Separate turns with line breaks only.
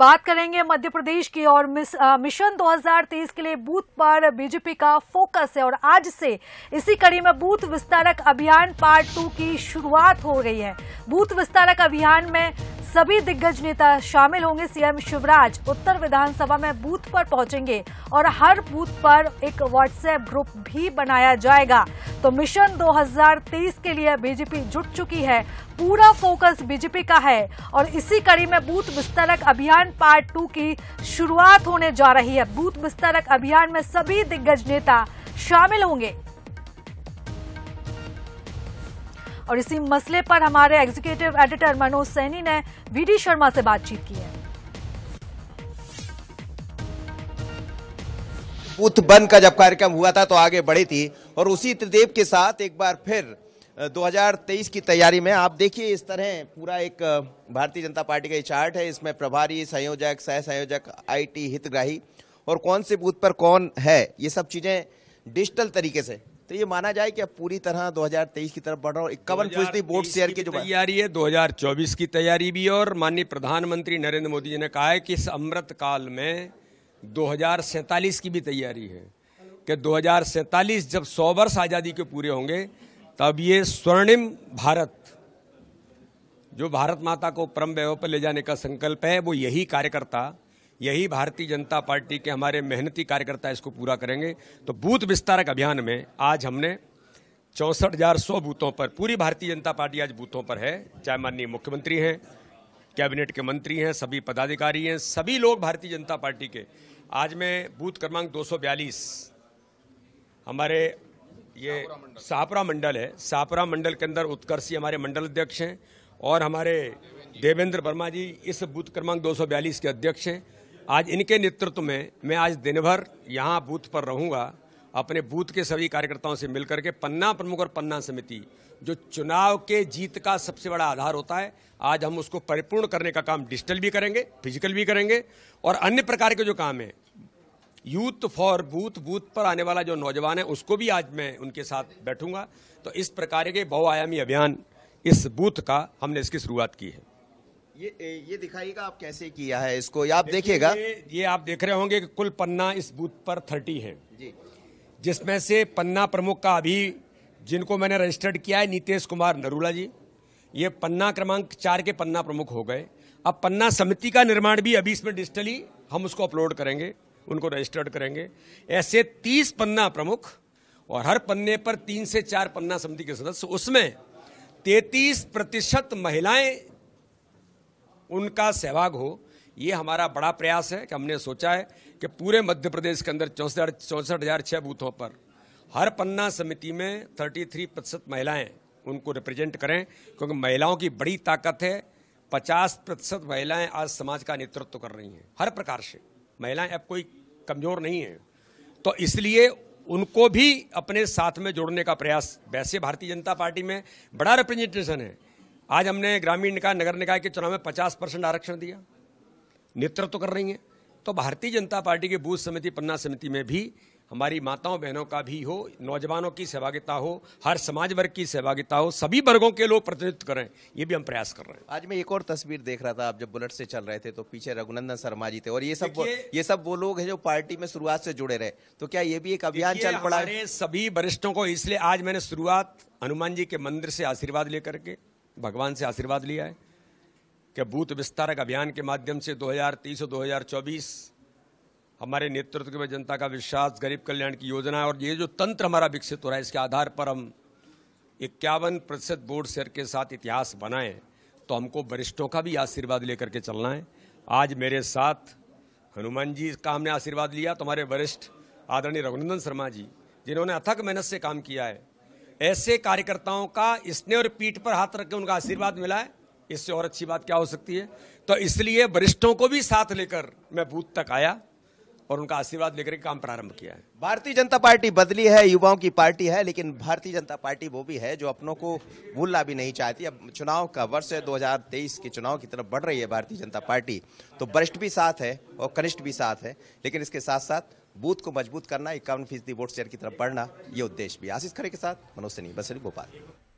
बात करेंगे मध्य प्रदेश की और मिस, आ, मिशन 2023 के लिए बूथ पर बीजेपी का फोकस है और आज से इसी कड़ी में बूथ विस्तारक अभियान पार्ट टू की शुरुआत हो रही है बूथ विस्तारक अभियान में सभी दिग्गज नेता शामिल होंगे सीएम शिवराज उत्तर विधानसभा में बूथ पर पहुंचेंगे और हर बूथ पर एक व्हाट्सएप ग्रुप भी बनाया जाएगा तो मिशन 2023 के लिए बीजेपी जुट चुकी है पूरा फोकस बीजेपी का है और इसी कड़ी में बूथ विस्तारक अभियान पार्ट टू की शुरुआत होने जा रही है बूथ विस्तारक अभियान में सभी दिग्गज नेता शामिल होंगे और इसी मसले पर हमारे एग्जीक्यूटिव एडिटर मनोज सैनी ने वीडी शर्मा से बातचीत की है
बूथ बंद का जब कार्यक्रम हुआ था तो आगे बढ़ी थी और उसी त्रिदेव के साथ एक बार फिर 2023 की तैयारी में आप देखिए इस तरह पूरा एक भारतीय जनता पार्टी का चार्ट है इसमें प्रभारी संयोजक सह संयोजक आईटी हितग्राही और कौन से बूथ पर कौन है ये सब चीज़ें डिजिटल तरीके से तो ये माना जाए कि अब पूरी तरह 2023 की तरफ बढ़ रहा हूँ इक्यावन फीसदी
बोर्ड शेयर की जो तो तैयारी है 2024 की तैयारी भी और माननीय प्रधानमंत्री नरेंद्र मोदी जी ने कहा है कि इस अमृत काल में दो की भी तैयारी है कि दो जब सौ वर्ष आज़ादी के पूरे होंगे तब ये स्वर्णिम भारत जो भारत माता को परम वैभव पर ले जाने का संकल्प है वो यही कार्यकर्ता यही भारतीय जनता पार्टी के हमारे मेहनती कार्यकर्ता इसको पूरा करेंगे तो बूथ विस्तारक अभियान में आज हमने चौंसठ हजार सौ बूथों पर पूरी भारतीय जनता पार्टी आज बूथों पर है चाहे माननीय मुख्यमंत्री हैं कैबिनेट के मंत्री हैं सभी पदाधिकारी हैं सभी लोग भारतीय जनता पार्टी के आज मैं बूथ क्रमांक 242 हमारे ये सापरा मंडल है सापरा मंडल के अंदर उत्कर्षी हमारे मंडल अध्यक्ष हैं और हमारे देवेंद्र वर्मा जी इस बूथ क्रमांक 242 के अध्यक्ष हैं आज इनके नेतृत्व में मैं आज दिन भर यहाँ बूथ पर रहूँगा अपने बूथ के सभी कार्यकर्ताओं से मिलकर के पन्ना प्रमुख और पन्ना समिति जो चुनाव के जीत का सबसे बड़ा आधार होता है आज हम उसको परिपूर्ण करने का काम डिजिटल भी करेंगे फिजिकल भी करेंगे और अन्य प्रकार के जो काम है यूथ फॉर बूथ बूथ पर आने वाला जो नौजवान है उसको भी आज मैं उनके साथ बैठूंगा तो इस प्रकार के बहुआयामी अभियान इस बूथ का हमने इसकी शुरुआत की है
ये ये दिखाइएगा आप कैसे
किया है इसको आप देखिएगा ये, ये आप देख रहे होंगे कि कुल पन्ना इस बूथ पर थर्टी है जिसमें से पन्ना प्रमुख का अभी जिनको मैंने रजिस्टर्ड किया है नीतीश कुमार नरूला जी ये पन्ना क्रमांक चार के पन्ना प्रमुख हो गए अब पन्ना समिति का निर्माण भी अभी इसमें डिजिटली हम उसको अपलोड करेंगे उनको रजिस्टर्ड करेंगे ऐसे तीस पन्ना प्रमुख और हर पन्ने पर तीन से चार पन्ना समिति के सदस्य उसमें तैतीस प्रतिशत महिलाएं उनका सहभाग हो ये हमारा बड़ा प्रयास है कि हमने सोचा है कि पूरे मध्य प्रदेश के अंदर चौंसठ हज़ार छः बूथों पर हर पन्ना समिति में 33 प्रतिशत महिलाएँ उनको रिप्रेजेंट करें क्योंकि महिलाओं की बड़ी ताकत है 50 प्रतिशत महिलाएँ आज समाज का नेतृत्व कर रही हैं हर प्रकार से महिलाएँ अब कोई कमज़ोर नहीं है तो इसलिए उनको भी अपने साथ में जोड़ने का प्रयास वैसे भारतीय जनता पार्टी में बड़ा रिप्रेजेंटेशन है आज हमने ग्रामीण निकाय नगर निकाय के चुनाव में पचास परसेंट आरक्षण दिया नेतृत्व तो कर रही हैं तो भारतीय जनता पार्टी की बूथ समिति पन्ना समिति में भी हमारी माताओं बहनों का भी हो नौजवानों की सहभागिता हो हर समाज वर्ग की सहभागिता हो सभी वर्गों के लोग प्रतिनिधित्व करें ये भी हम प्रयास कर रहे हैं आज मैं
एक और तस्वीर देख रहा था आप जब बुलेट से चल रहे थे तो पीछे रघुनंदन शर्मा जी थे और ये सब ये सब वो लोग हैं जो पार्टी में शुरुआत से जुड़े रहे तो क्या ये भी एक अभियान चल पड़ा
है सभी वरिष्ठों को इसलिए आज मैंने शुरुआत हनुमान जी के मंदिर से आशीर्वाद लेकर के भगवान से आशीर्वाद लिया है कि बूथ विस्तारक अभियान के माध्यम से 2030 2024 हमारे नेतृत्व में जनता का विश्वास गरीब कल्याण की योजना और ये जो तंत्र हमारा विकसित हो रहा है इसके आधार पर हम इक्यावन प्रतिशत बोर्ड शेयर के साथ इतिहास बनाएं तो हमको वरिष्ठों का भी आशीर्वाद लेकर के चलना है आज मेरे साथ हनुमान जी का हमने आशीर्वाद लिया तुम्हारे तो वरिष्ठ आदरणीय रघुनंदन शर्मा जी जिन्होंने अथक मेहनत से काम किया है ऐसे कार्यकर्ताओं का इसने और पीठ पर हाथ रख के उनका आशीर्वाद मिला है इससे और अच्छी बात क्या हो सकती है तो इसलिए वरिष्ठों को भी साथ लेकर मैं बूथ तक आया और उनका आशीर्वाद लेकर काम प्रारंभ किया है
भारतीय जनता पार्टी बदली है युवाओं की पार्टी है लेकिन भारतीय जनता पार्टी वो भी है जो अपनों को भूलना भी नहीं चाहती अब चुनाव का वर्ष है दो के चुनाव की तरफ बढ़ रही है भारतीय जनता पार्टी तो वरिष्ठ भी साथ है और कनिष्ठ भी साथ है लेकिन इसके साथ साथ बूथ को मजबूत करना इक्यावन फीसदी वोट शेयर की तरफ बढ़ना ये उद्देश्य भी आशीष खरे के साथ मनोज सनी बसरी भोपाल